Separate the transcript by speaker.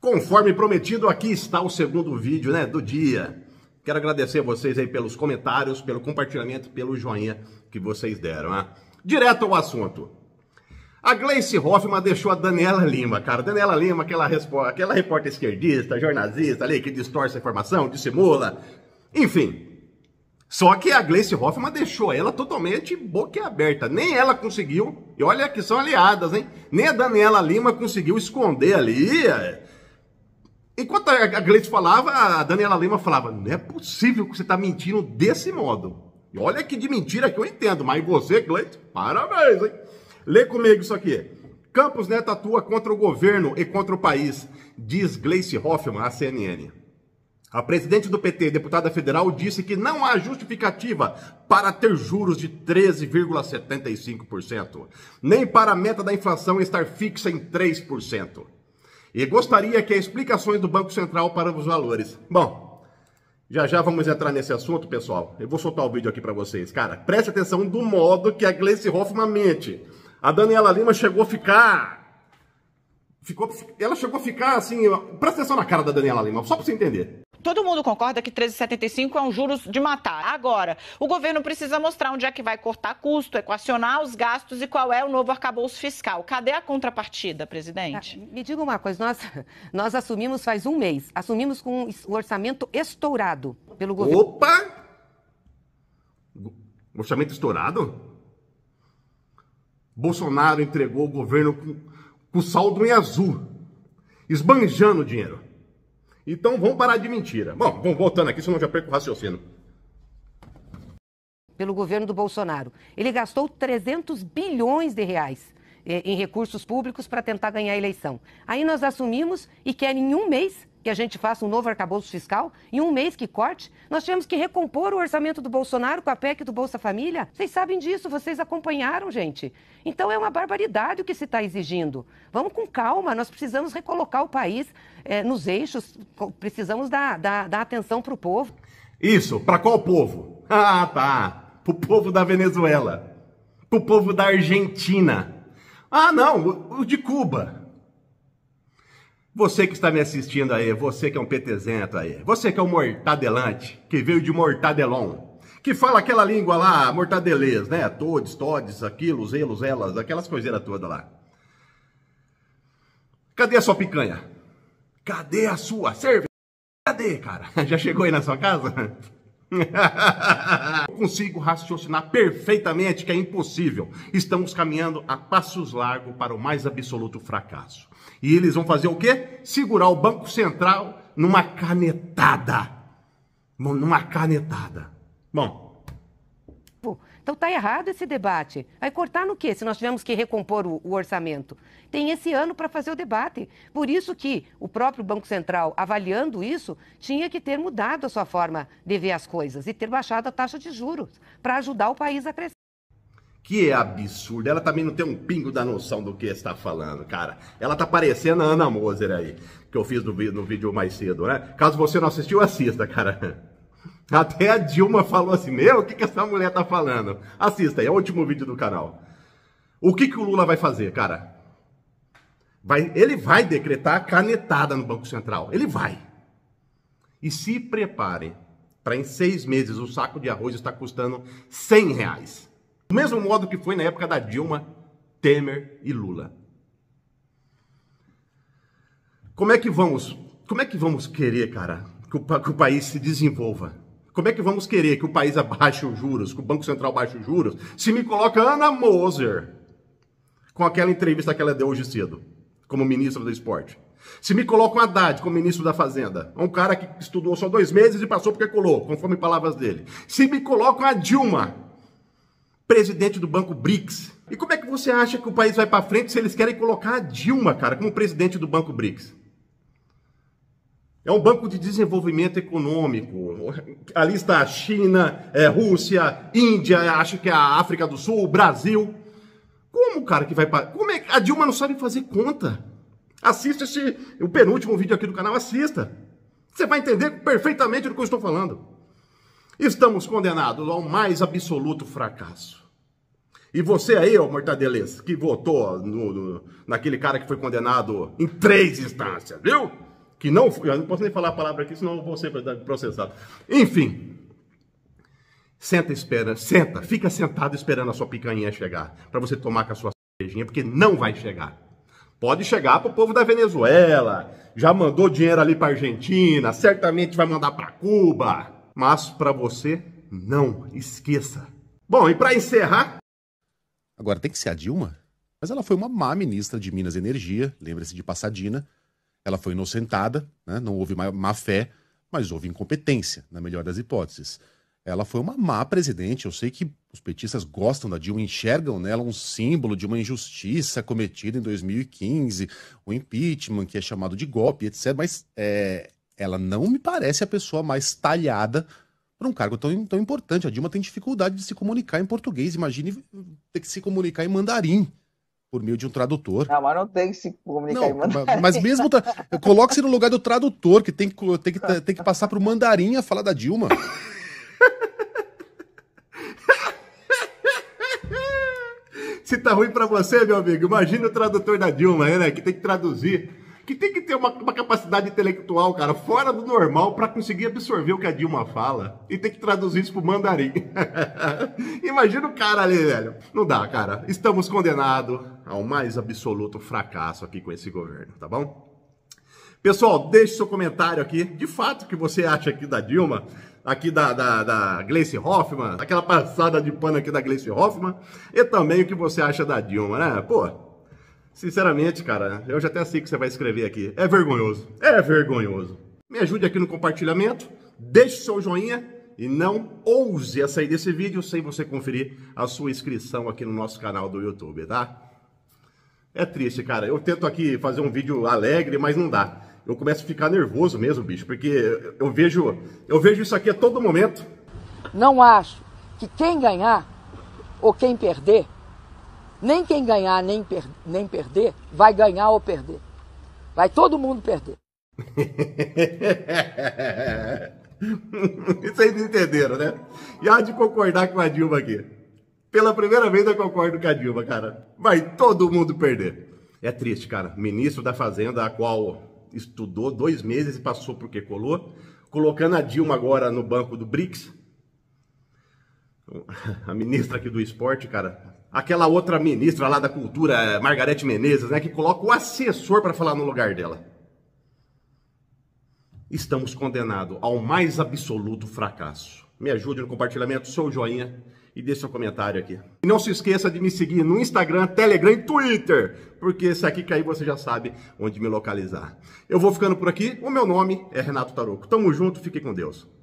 Speaker 1: Conforme prometido, aqui está o segundo vídeo né, do dia. Quero agradecer a vocês aí pelos comentários, pelo compartilhamento, pelo joinha que vocês deram. Né? Direto ao assunto. A Gleice Hoffmann deixou a Daniela Lima, cara. Daniela Lima, aquela, aquela repórter esquerdista, jornalista ali, que distorce a informação, dissimula. Enfim, só que a Gleice Hoffmann deixou ela totalmente boquiaberta. Nem ela conseguiu, e olha que são aliadas, hein? Nem a Daniela Lima conseguiu esconder ali é, Enquanto a Gleice falava, a Daniela Lima falava: Não é possível que você está mentindo desse modo. E olha que de mentira que eu entendo, mas você, Gleice, parabéns, hein? Lê comigo isso aqui. Campos Neto atua contra o governo e contra o país, diz Gleice Hoffmann à CNN. A presidente do PT, deputada federal, disse que não há justificativa para ter juros de 13,75%, nem para a meta da inflação estar fixa em 3% e gostaria que as explicações do Banco Central para os valores. Bom, já já vamos entrar nesse assunto, pessoal. Eu vou soltar o vídeo aqui para vocês. Cara, preste atenção do modo que a Gleice Hoffmann mente. A Daniela Lima chegou a ficar... Ficou, ela chegou a ficar assim... Presta atenção na cara da Daniela Lima, só para você entender
Speaker 2: todo mundo concorda que 13,75 é um juros de matar. Agora, o governo precisa mostrar onde é que vai cortar custo, equacionar os gastos e qual é o novo arcabouço fiscal. Cadê a contrapartida, presidente? Ah, me diga uma coisa, nós, nós assumimos faz um mês, assumimos com o orçamento estourado pelo governo. Opa!
Speaker 1: Orçamento estourado? Bolsonaro entregou o governo com, com saldo em azul, esbanjando dinheiro. Então vamos parar de mentira. Bom, vamos voltando aqui, senão já perco o raciocínio.
Speaker 2: Pelo governo do Bolsonaro. Ele gastou 300 bilhões de reais eh, em recursos públicos para tentar ganhar a eleição. Aí nós assumimos e quer em um mês que a gente faça um novo arcabouço fiscal? Em um mês que corte? Nós tivemos que recompor o orçamento do Bolsonaro com a PEC do Bolsa Família? Vocês sabem disso, vocês acompanharam, gente. Então é uma barbaridade o que se está exigindo. Vamos com calma, nós precisamos recolocar o país é, nos eixos, precisamos dar, dar, dar atenção para o povo.
Speaker 1: Isso, para qual povo? Ah, tá. Para o povo da Venezuela. Para o povo da Argentina. Ah, não, o de Cuba. Você que está me assistindo aí, você que é um petezento aí, você que é um mortadelante, que veio de mortadelon, que fala aquela língua lá, mortadelês, né? Todes, todes, aquilo, elos, elas, aquelas coiseiras todas lá. Cadê a sua picanha? Cadê a sua cerveja? Cadê, cara? Já chegou aí na sua casa? Eu consigo raciocinar perfeitamente que é impossível. Estamos caminhando a passos largos para o mais absoluto fracasso. E eles vão fazer o quê? Segurar o Banco Central numa canetada. Numa canetada. Bom,
Speaker 2: tempo. Então está errado esse debate. Vai cortar no quê? Se nós tivermos que recompor o, o orçamento. Tem esse ano para fazer o debate. Por isso que o próprio Banco Central, avaliando isso, tinha que ter mudado a sua forma de ver as coisas e ter baixado a taxa de juros para ajudar o país a crescer.
Speaker 1: Que absurdo. Ela também não tem um pingo da noção do que está falando, cara. Ela tá parecendo a Ana Moser aí, que eu fiz no, no vídeo mais cedo, né? Caso você não assistiu, assista, cara. Até a Dilma falou assim: Meu, o que, que essa mulher tá falando? Assista aí, é o último vídeo do canal. O que, que o Lula vai fazer, cara? Vai, ele vai decretar canetada no Banco Central. Ele vai. E se prepare para em seis meses o saco de arroz está custando 100 reais. Do mesmo modo que foi na época da Dilma, Temer e Lula. Como é que vamos, como é que vamos querer, cara, que o, que o país se desenvolva? Como é que vamos querer que o país abaixe os juros, que o Banco Central baixe os juros, se me coloca Ana Moser com aquela entrevista que ela deu hoje cedo, como ministra do esporte? Se me colocam Haddad como ministro da Fazenda, um cara que estudou só dois meses e passou porque colou, conforme palavras dele. Se me colocam a Dilma, presidente do Banco BRICS. E como é que você acha que o país vai para frente se eles querem colocar a Dilma, cara, como presidente do Banco BRICS? É um banco de desenvolvimento econômico. Ali está a China, é, Rússia, Índia, acho que é a África do Sul, Brasil. Como, cara, que vai Como é a Dilma não sabe fazer conta? Assista esse, o penúltimo vídeo aqui do canal, assista. Você vai entender perfeitamente do que eu estou falando. Estamos condenados ao mais absoluto fracasso. E você aí, ó, Mortadeleza, que votou no, no, naquele cara que foi condenado em três instâncias, viu? que não, eu não posso nem falar a palavra aqui, senão eu vou ser processado. Enfim, senta espera, senta, fica sentado esperando a sua picanha chegar, para você tomar com a sua cervejinha, porque não vai chegar. Pode chegar para o povo da Venezuela, já mandou dinheiro ali para Argentina, certamente vai mandar para Cuba, mas para você não esqueça. Bom, e para encerrar, agora tem que ser a Dilma, mas ela foi uma má ministra de Minas e Energia, lembra-se de Passadina ela foi inocentada, né? não houve má, fé, mas houve incompetência, na melhor das hipóteses. Ela foi uma má presidente. Eu sei que os petistas gostam da Dilma, enxergam nela um símbolo de uma injustiça cometida em 2015, o impeachment, que é chamado de golpe, etc. Mas é, ela não me parece a pessoa mais talhada para um cargo tão, tão importante. A Dilma tem dificuldade de se comunicar em português. Imagine ter que se comunicar em mandarim por meio de um tradutor. Não, mas não tem que se comunicar não, em mandarim. Mas mesmo. Tra... Coloque-se no lugar do tradutor, que tem que, tem que, tem que passar mandarim a falar da Dilma. se tá ruim para você, meu amigo, imagina o tradutor da Dilma, né? Que tem que traduzir que tem que ter uma, uma capacidade intelectual, cara, fora do normal para conseguir absorver o que a Dilma fala e ter que traduzir isso pro mandarim. Imagina o cara ali, velho. Não dá, cara. Estamos condenados ao mais absoluto fracasso aqui com esse governo, tá bom? Pessoal, deixe seu comentário aqui. De fato, o que você acha aqui da Dilma, aqui da, da, da Gleice Hoffmann, aquela passada de pano aqui da Gleice Hoffmann, e também o que você acha da Dilma, né? Pô, Sinceramente, cara, eu já até sei que você vai escrever aqui. É vergonhoso. É vergonhoso. Me ajude aqui no compartilhamento, deixe seu joinha e não ouse a sair desse vídeo sem você conferir a sua inscrição aqui no nosso canal do YouTube, tá? É triste, cara. Eu tento aqui fazer um vídeo alegre, mas não dá. Eu começo a ficar nervoso mesmo, bicho, porque eu vejo, eu vejo isso aqui a todo momento.
Speaker 2: Não acho que quem ganhar ou quem perder nem quem ganhar nem, per nem perder vai ganhar ou perder. Vai todo mundo perder.
Speaker 1: Vocês entenderam, né? E há de concordar com a Dilma aqui. Pela primeira vez eu concordo com a Dilma, cara. Vai todo mundo perder. É triste, cara. Ministro da Fazenda, a qual estudou dois meses e passou porque colou, colocando a Dilma agora no banco do BRICS. A ministra aqui do esporte, cara, aquela outra ministra lá da cultura, Margarete Menezes, né, que coloca o assessor para falar no lugar dela. Estamos condenados ao mais absoluto fracasso. Me ajude no compartilhamento, seu joinha e deixe seu comentário aqui. E não se esqueça de me seguir no Instagram, Telegram e Twitter, porque se aqui cair você já sabe onde me localizar. Eu vou ficando por aqui, o meu nome é Renato Tarouco. Tamo junto, fique com Deus.